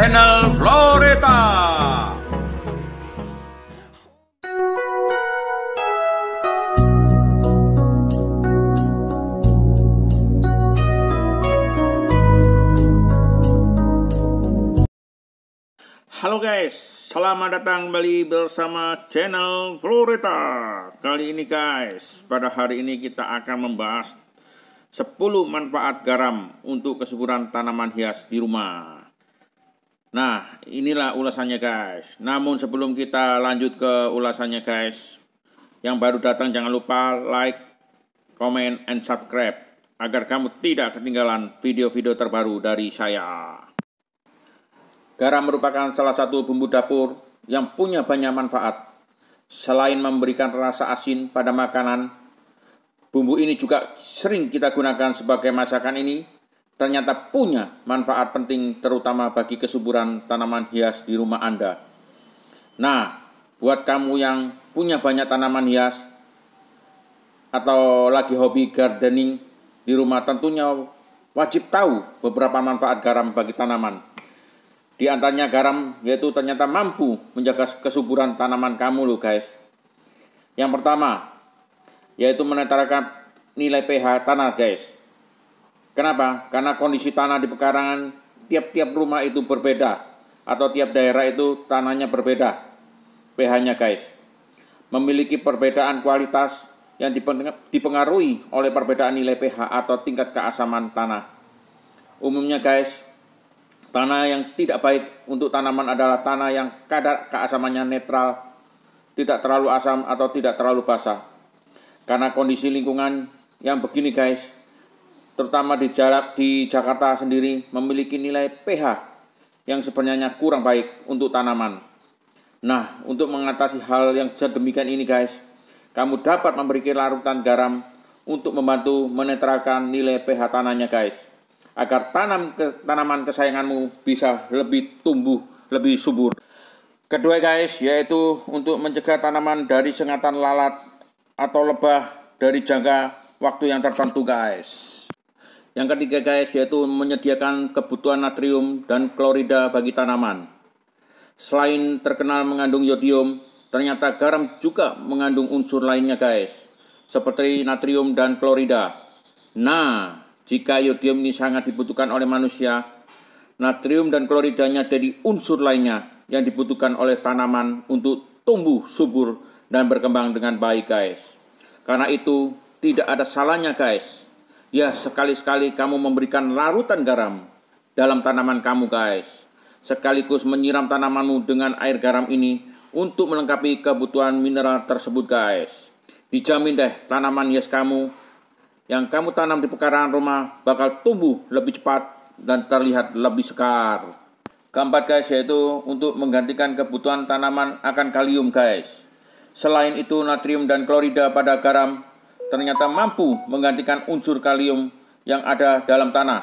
Channel Floreta. Halo guys, selamat datang kembali bersama channel Floreta. Kali ini guys, pada hari ini kita akan membahas 10 manfaat garam untuk kesuburan tanaman hias di rumah. Nah, inilah ulasannya guys. Namun sebelum kita lanjut ke ulasannya guys, yang baru datang jangan lupa like, comment, and subscribe agar kamu tidak ketinggalan video-video terbaru dari saya. Garam merupakan salah satu bumbu dapur yang punya banyak manfaat. Selain memberikan rasa asin pada makanan, bumbu ini juga sering kita gunakan sebagai masakan ini ternyata punya manfaat penting terutama bagi kesuburan tanaman hias di rumah Anda. Nah, buat kamu yang punya banyak tanaman hias atau lagi hobi gardening di rumah tentunya wajib tahu beberapa manfaat garam bagi tanaman. Di antaranya garam yaitu ternyata mampu menjaga kesuburan tanaman kamu loh guys. Yang pertama yaitu menetralkan nilai pH tanah guys. Kenapa? Karena kondisi tanah di pekarangan tiap-tiap rumah itu berbeda atau tiap daerah itu tanahnya berbeda. pH-nya guys. Memiliki perbedaan kualitas yang dipengaruhi oleh perbedaan nilai pH atau tingkat keasaman tanah. Umumnya guys, tanah yang tidak baik untuk tanaman adalah tanah yang kadar keasamannya netral, tidak terlalu asam atau tidak terlalu basah. Karena kondisi lingkungan yang begini guys, terutama di, jarak, di Jakarta sendiri memiliki nilai pH yang sebenarnya kurang baik untuk tanaman. Nah, untuk mengatasi hal yang sedemikian ini guys, kamu dapat memberikan larutan garam untuk membantu menetralkan nilai pH tanahnya guys. Agar tanam ke, tanaman kesayanganmu bisa lebih tumbuh, lebih subur. Kedua guys, yaitu untuk mencegah tanaman dari sengatan lalat atau lebah dari jangka waktu yang tertentu guys. Yang ketiga guys yaitu menyediakan kebutuhan natrium dan klorida bagi tanaman. Selain terkenal mengandung yodium, ternyata garam juga mengandung unsur lainnya guys, seperti natrium dan klorida. Nah, jika yodium ini sangat dibutuhkan oleh manusia, natrium dan kloridanya dari unsur lainnya yang dibutuhkan oleh tanaman untuk tumbuh subur dan berkembang dengan baik guys. Karena itu tidak ada salahnya guys Ya, sekali-sekali kamu memberikan larutan garam dalam tanaman kamu, guys. Sekaligus menyiram tanamanmu dengan air garam ini untuk melengkapi kebutuhan mineral tersebut, guys. Dijamin deh, tanaman hias kamu yang kamu tanam di pekarangan rumah bakal tumbuh lebih cepat dan terlihat lebih segar. Keempat, guys, yaitu untuk menggantikan kebutuhan tanaman akan kalium, guys. Selain itu, natrium dan klorida pada garam ternyata mampu menggantikan unsur kalium yang ada dalam tanah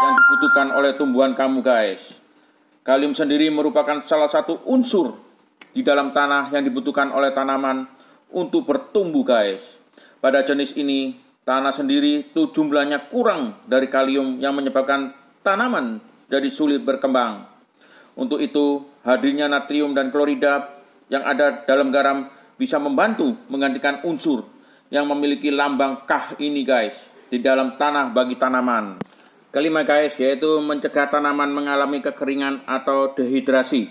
yang dibutuhkan oleh tumbuhan kamu guys. Kalium sendiri merupakan salah satu unsur di dalam tanah yang dibutuhkan oleh tanaman untuk bertumbuh guys. Pada jenis ini, tanah sendiri itu jumlahnya kurang dari kalium yang menyebabkan tanaman jadi sulit berkembang. Untuk itu, hadirnya natrium dan klorida yang ada dalam garam bisa membantu menggantikan unsur yang memiliki lambang kah ini guys di dalam tanah bagi tanaman. Kelima guys yaitu mencegah tanaman mengalami kekeringan atau dehidrasi.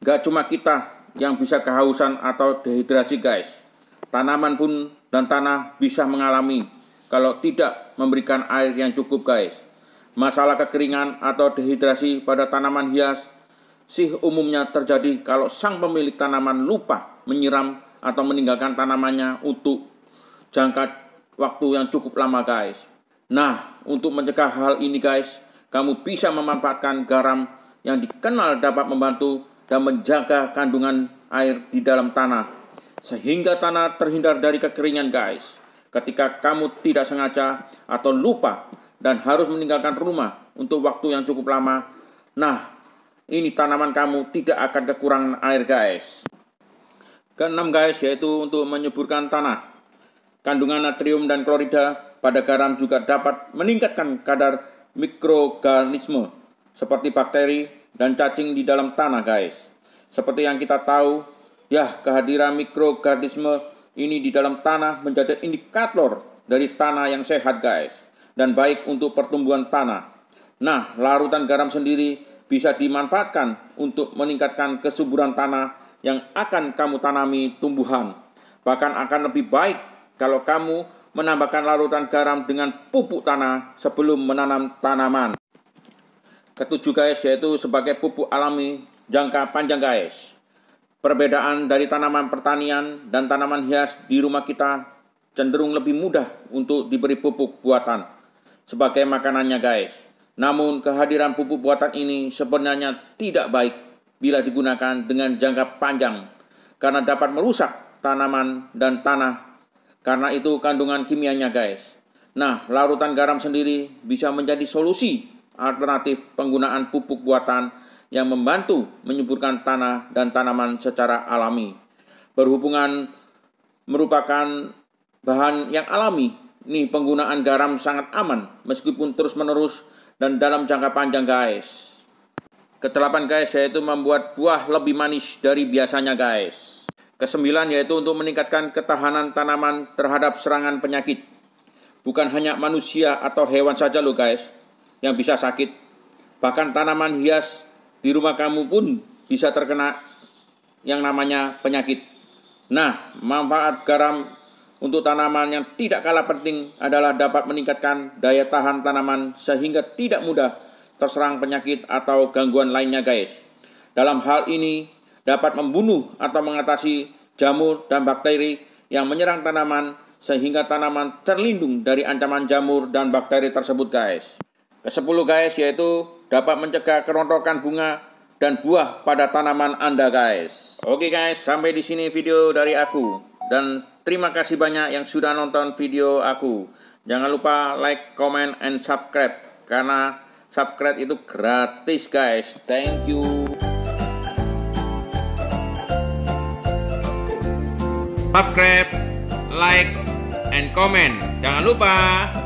Gak cuma kita yang bisa kehausan atau dehidrasi guys. Tanaman pun dan tanah bisa mengalami kalau tidak memberikan air yang cukup guys. Masalah kekeringan atau dehidrasi pada tanaman hias sih umumnya terjadi kalau sang pemilik tanaman lupa menyiram atau meninggalkan tanamannya untuk jangka waktu yang cukup lama guys. Nah, untuk mencegah hal ini guys, kamu bisa memanfaatkan garam yang dikenal dapat membantu dan menjaga kandungan air di dalam tanah sehingga tanah terhindar dari kekeringan guys. Ketika kamu tidak sengaja atau lupa dan harus meninggalkan rumah untuk waktu yang cukup lama, nah ini tanaman kamu tidak akan kekurangan air guys. Keenam guys yaitu untuk menyuburkan tanah. Kandungan natrium dan klorida pada garam juga dapat meningkatkan kadar mikroorganisme seperti bakteri dan cacing di dalam tanah, guys. Seperti yang kita tahu, ya kehadiran mikroorganisme ini di dalam tanah menjadi indikator dari tanah yang sehat, guys, dan baik untuk pertumbuhan tanah. Nah, larutan garam sendiri bisa dimanfaatkan untuk meningkatkan kesuburan tanah yang akan kamu tanami tumbuhan. Bahkan akan lebih baik kalau kamu menambahkan larutan garam dengan pupuk tanah sebelum menanam tanaman. Ketujuh guys yaitu sebagai pupuk alami jangka panjang guys. Perbedaan dari tanaman pertanian dan tanaman hias di rumah kita cenderung lebih mudah untuk diberi pupuk buatan sebagai makanannya guys. Namun kehadiran pupuk buatan ini sebenarnya tidak baik bila digunakan dengan jangka panjang karena dapat merusak tanaman dan tanah karena itu kandungan kimianya guys. Nah, larutan garam sendiri bisa menjadi solusi alternatif penggunaan pupuk buatan yang membantu menyuburkan tanah dan tanaman secara alami. Berhubungan merupakan bahan yang alami, nih penggunaan garam sangat aman meskipun terus-menerus dan dalam jangka panjang guys. Ketelapan guys yaitu membuat buah lebih manis dari biasanya guys. Kesembilan yaitu untuk meningkatkan ketahanan tanaman terhadap serangan penyakit. Bukan hanya manusia atau hewan saja loh guys yang bisa sakit. Bahkan tanaman hias di rumah kamu pun bisa terkena yang namanya penyakit. Nah, manfaat garam untuk tanaman yang tidak kalah penting adalah dapat meningkatkan daya tahan tanaman sehingga tidak mudah terserang penyakit atau gangguan lainnya guys. Dalam hal ini, dapat membunuh atau mengatasi jamur dan bakteri yang menyerang tanaman sehingga tanaman terlindung dari ancaman jamur dan bakteri tersebut guys. Kesepuluh guys yaitu dapat mencegah kerontokan bunga dan buah pada tanaman Anda guys. Oke guys, sampai di sini video dari aku dan terima kasih banyak yang sudah nonton video aku. Jangan lupa like, comment, and subscribe karena subscribe itu gratis guys. Thank you. subscribe, like, and comment. Jangan lupa